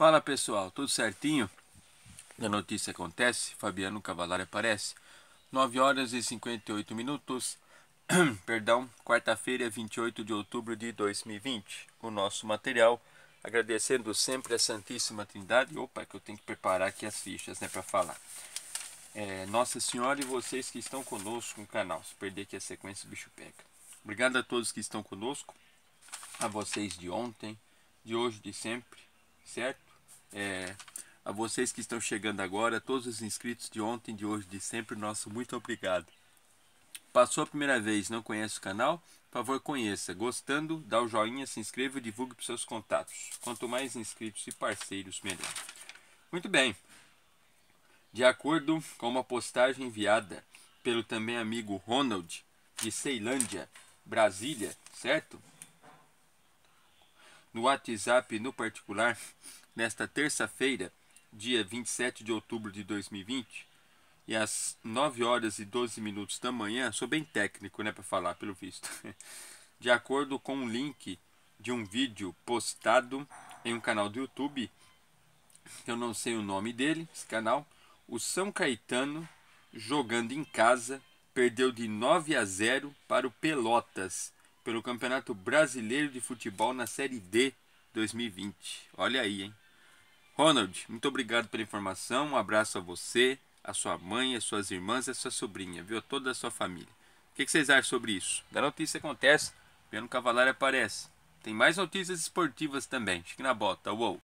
Fala pessoal, tudo certinho? A notícia acontece, Fabiano Cavalari aparece. 9 horas e 58 minutos. Perdão, quarta-feira, 28 de outubro de 2020. O nosso material agradecendo sempre a Santíssima Trindade. Opa, que eu tenho que preparar aqui as fichas, né, para falar. É, Nossa Senhora e vocês que estão conosco no canal. Se perder aqui a sequência, o bicho pega. Obrigado a todos que estão conosco, a vocês de ontem, de hoje, de sempre, certo? É, a vocês que estão chegando agora, todos os inscritos de ontem, de hoje, de sempre, nosso muito obrigado. Passou a primeira vez, não conhece o canal? Por favor, conheça. Gostando, dá o joinha, se inscreva e divulgue para seus contatos. Quanto mais inscritos e parceiros, melhor. Muito bem. De acordo com uma postagem enviada pelo também amigo Ronald, de Ceilândia, Brasília, certo? No WhatsApp, no particular, nesta terça-feira, dia 27 de outubro de 2020, e às 9 horas e 12 minutos da manhã, sou bem técnico, né, para falar, pelo visto. De acordo com um link de um vídeo postado em um canal do YouTube, eu não sei o nome dele, esse canal, o São Caetano jogando em casa perdeu de 9 a 0 para o Pelotas pelo Campeonato Brasileiro de Futebol na Série D 2020. Olha aí, hein? Ronald, muito obrigado pela informação. Um abraço a você, a sua mãe, as suas irmãs e a sua sobrinha, viu? Toda a sua família. O que vocês acham sobre isso? Da notícia acontece, Piano Cavalário aparece. Tem mais notícias esportivas também. Chique na bota, uou!